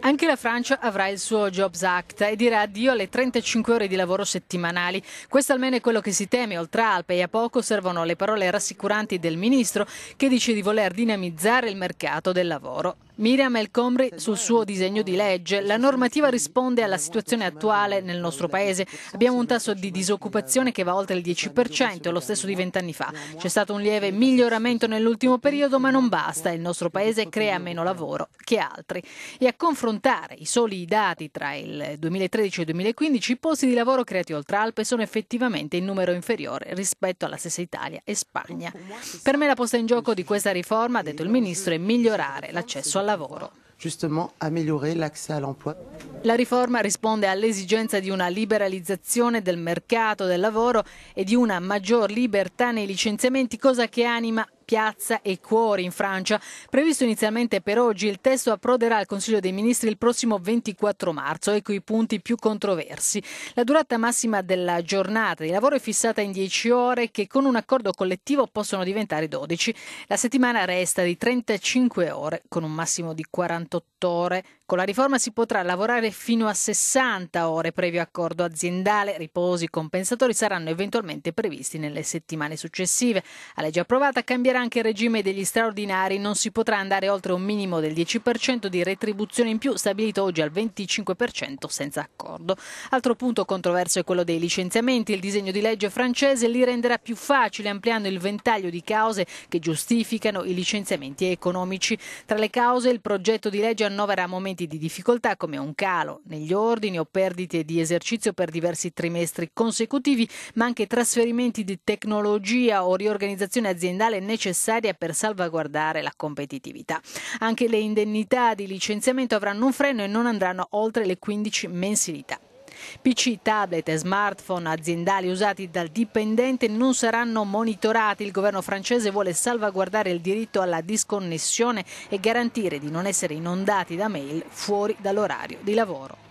Anche la Francia avrà il suo Jobs Act e dirà addio alle 35 ore di lavoro settimanali. Questo almeno è quello che si teme. Oltre Alpe e a poco servono le parole rassicuranti del ministro che dice di voler dinamizzare il mercato del lavoro. Miriam El Khomri sul suo disegno di legge. La normativa risponde alla situazione attuale nel nostro paese. Abbiamo un tasso di disoccupazione che va oltre il 10%, lo stesso di vent'anni fa. C'è stato un lieve miglioramento nell'ultimo periodo, ma non basta. Il nostro paese crea meno lavoro che altri. E a confrontare i soli dati tra il 2013 e il 2015, i posti di lavoro creati oltre Alpe sono effettivamente in numero inferiore rispetto alla stessa Italia e Spagna. Per me la posta in gioco di questa riforma, ha detto il ministro, è migliorare l'accesso al lavoro. La riforma risponde all'esigenza di una liberalizzazione del mercato del lavoro e di una maggior libertà nei licenziamenti, cosa che anima piazza e cuori in Francia. Previsto inizialmente per oggi, il testo approderà al Consiglio dei Ministri il prossimo 24 marzo. Ecco i punti più controversi. La durata massima della giornata di lavoro è fissata in 10 ore che con un accordo collettivo possono diventare 12. La settimana resta di 35 ore con un massimo di 48 ore con la riforma si potrà lavorare fino a 60 ore previo accordo aziendale, riposi compensatori saranno eventualmente previsti nelle settimane successive. La legge approvata cambierà anche il regime degli straordinari, non si potrà andare oltre un minimo del 10% di retribuzione in più, stabilito oggi al 25% senza accordo. Altro punto controverso è quello dei licenziamenti, il disegno di legge francese li renderà più facili, ampliando il ventaglio di cause che giustificano i licenziamenti economici. Tra le cause il progetto di legge annovera momenti momenti di difficoltà come un calo negli ordini o perdite di esercizio per diversi trimestri consecutivi, ma anche trasferimenti di tecnologia o riorganizzazione aziendale necessaria per salvaguardare la competitività. Anche le indennità di licenziamento avranno un freno e non andranno oltre le 15 mensilità. PC, tablet e smartphone aziendali usati dal dipendente non saranno monitorati. Il governo francese vuole salvaguardare il diritto alla disconnessione e garantire di non essere inondati da mail fuori dall'orario di lavoro.